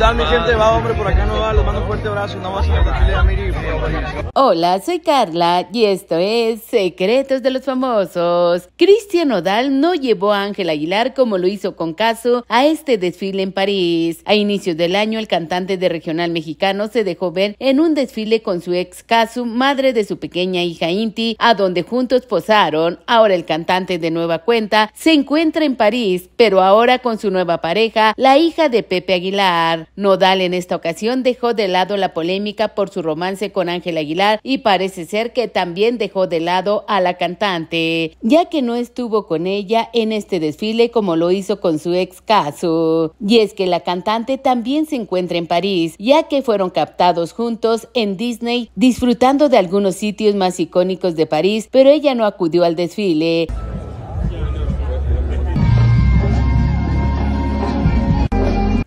tal mi gente? Va hombre, por acá no va, les mando un fuerte abrazo, no voz a la de Amiri. Hola, soy Carla y esto es Secretos de los Famosos. Cristian Nodal no llevó a Ángel Aguilar como lo hizo con Caso a este desfile en París. A inicios del año, el cantante de regional mexicano se dejó ver en un desfile con su ex Casu, madre de su pequeña hija Inti, a donde juntos posaron. Ahora el cantante de nueva cuenta se encuentra en París, pero ahora con su nueva pareja, la hija de Pepe Aguilar. Nodal en esta ocasión dejó de lado la polémica por su romance con Ángel Aguilar y parece ser que también dejó de lado a la cantante, ya que no estuvo con ella en este desfile como lo hizo con su ex caso. Y es que la cantante también se encuentra en París, ya que fueron captados juntos en Disney disfrutando de algunos sitios más icónicos de París, pero ella no acudió al desfile.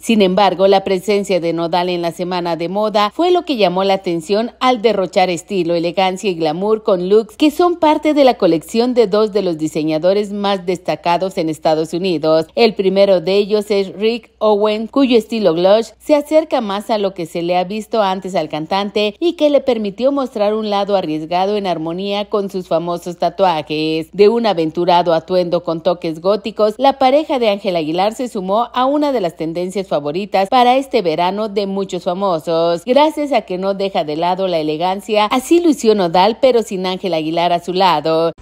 Sin embargo, la presencia de Nodal en la semana de moda fue lo que llamó la atención al derrochar estilo, elegancia y glamour con looks que son parte de la colección de dos de los diseñadores más destacados en Estados Unidos. El primero de ellos es Rick Owen, cuyo estilo glush se acerca más a lo que se le ha visto antes al cantante y que le permitió mostrar un lado arriesgado en armonía con sus famosos tatuajes. De un aventurado atuendo con toques góticos, la pareja de Ángel Aguilar se sumó a una de las tendencias favoritas para este verano de muchos famosos, gracias a que no deja de lado la elegancia, así lució Nodal, pero sin Ángel Aguilar a su lado.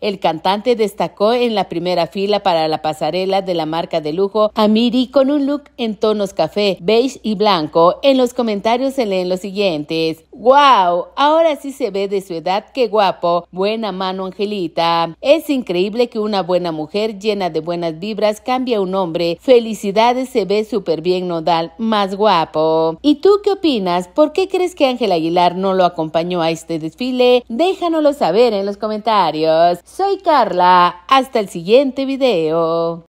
El cantante destacó en la primera fila para la pasarela de la marca de lujo Amiri con un look en tonos café, beige y blanco. En los comentarios se leen los siguientes. ¡Wow! Ahora sí se ve de su edad, qué guapo. Buena mano, Angelita. Es increíble que una buena mujer llena de buenas vibras cambie a un hombre. Felicidades, se ve súper bien, Nodal, más guapo. ¿Y tú qué opinas? ¿Por qué crees que Ángel Aguilar no lo acompañó a este desfile? Déjanoslo saber en los comentarios. Soy Carla, hasta el siguiente video.